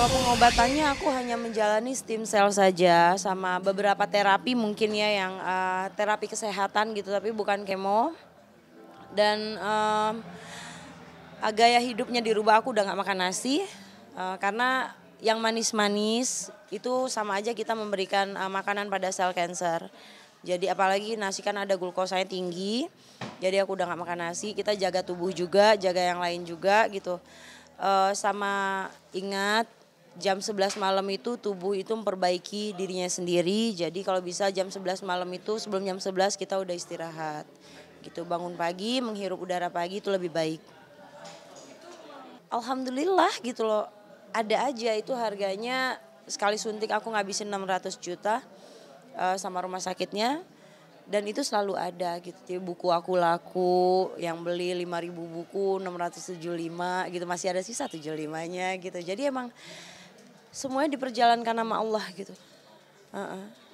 Kalau pengobatannya aku hanya menjalani stem cell saja sama beberapa terapi mungkin ya yang uh, terapi kesehatan gitu tapi bukan kemo. Dan uh, eh, gaya hidupnya dirubah aku udah nggak makan nasi uh, karena yang manis-manis itu sama aja kita memberikan uh, makanan pada sel cancer. Jadi apalagi nasi kan ada glukosanya tinggi. Jadi aku udah nggak makan nasi. Kita jaga tubuh juga, jaga yang lain juga gitu. Uh, sama ingat jam 11 malam itu tubuh itu memperbaiki dirinya sendiri. Jadi kalau bisa jam 11 malam itu sebelum jam 11 kita udah istirahat. Gitu bangun pagi, menghirup udara pagi itu lebih baik. Alhamdulillah gitu loh. Ada aja itu harganya sekali suntik aku ngabisin 600 juta uh, sama rumah sakitnya dan itu selalu ada gitu Jadi buku aku laku yang beli 5000 buku 675 gitu masih ada sisa 75 nya gitu jadi emang semuanya diperjalankan nama Allah gitu. Uh -uh.